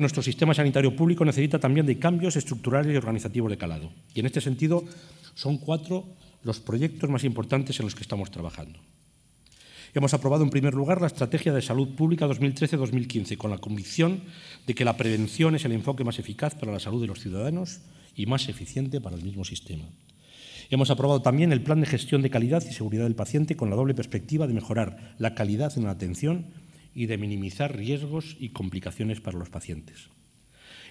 Nuestro sistema sanitario público necesita también de cambios estructurales y organizativos de calado. Y en este sentido son cuatro los proyectos más importantes en los que estamos trabajando. Hemos aprobado en primer lugar la Estrategia de Salud Pública 2013-2015 con la convicción de que la prevención es el enfoque más eficaz para la salud de los ciudadanos y más eficiente para el mismo sistema. Hemos aprobado también el Plan de Gestión de Calidad y Seguridad del Paciente con la doble perspectiva de mejorar la calidad en la atención y de minimizar riesgos y complicaciones para los pacientes.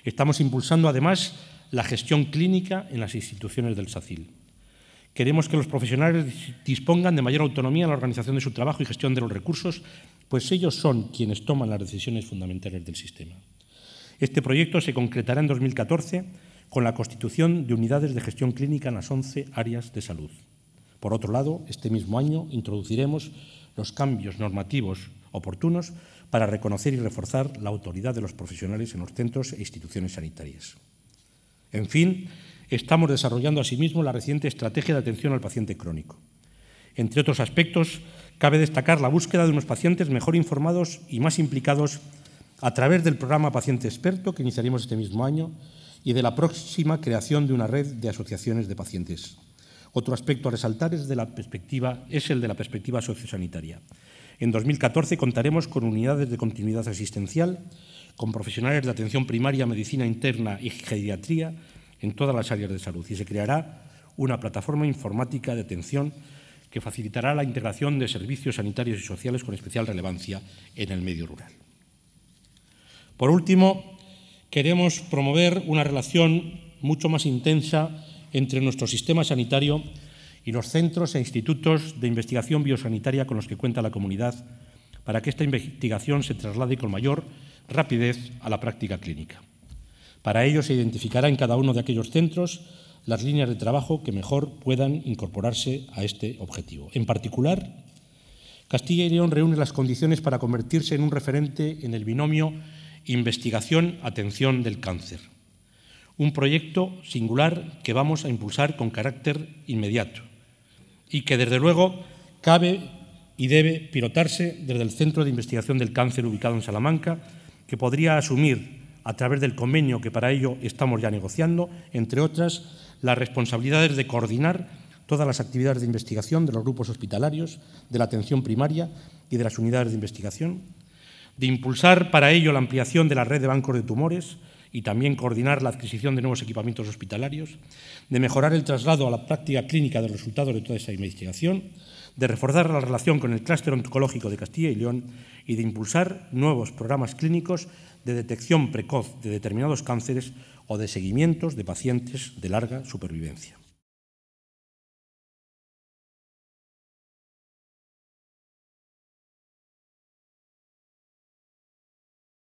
Estamos impulsando además la gestión clínica en las instituciones del SACIL. Queremos que los profesionales dispongan de mayor autonomía en la organización de su trabajo y gestión de los recursos, pues ellos son quienes toman las decisiones fundamentales del sistema. Este proyecto se concretará en 2014 con la constitución de unidades de gestión clínica en las 11 áreas de salud. Por otro lado, este mismo año introduciremos los cambios normativos oportunos para reconocer y reforzar la autoridad de los profesionales en los centros e instituciones sanitarias. En fin, estamos desarrollando asimismo la reciente estrategia de atención al paciente crónico. Entre otros aspectos, cabe destacar la búsqueda de unos pacientes mejor informados y más implicados a través del programa Paciente Experto que iniciaremos este mismo año y de la próxima creación de una red de asociaciones de pacientes. Otro aspecto a resaltar es, la perspectiva, es el de la perspectiva sociosanitaria. En 2014 contaremos con unidades de continuidad asistencial, con profesionales de atención primaria, medicina interna y geriatría en todas las áreas de salud y se creará una plataforma informática de atención que facilitará la integración de servicios sanitarios y sociales con especial relevancia en el medio rural. Por último, queremos promover una relación mucho más intensa entre nuestro sistema sanitario y los centros e institutos de investigación biosanitaria con los que cuenta la comunidad para que esta investigación se traslade con mayor rapidez a la práctica clínica. Para ello se identificará en cada uno de aquellos centros las líneas de trabajo que mejor puedan incorporarse a este objetivo. En particular, Castilla y León reúne las condiciones para convertirse en un referente en el binomio investigación-atención del cáncer. Un proyecto singular que vamos a impulsar con carácter inmediato y que desde luego cabe y debe pilotarse desde el Centro de Investigación del Cáncer ubicado en Salamanca, que podría asumir a través del convenio que para ello estamos ya negociando, entre otras, las responsabilidades de coordinar todas las actividades de investigación de los grupos hospitalarios, de la atención primaria y de las unidades de investigación, de impulsar para ello la ampliación de la red de bancos de tumores, y también coordinar la adquisición de nuevos equipamientos hospitalarios, de mejorar el traslado a la práctica clínica del resultado de toda esa investigación, de reforzar la relación con el clúster oncológico de Castilla y León y de impulsar nuevos programas clínicos de detección precoz de determinados cánceres o de seguimientos de pacientes de larga supervivencia.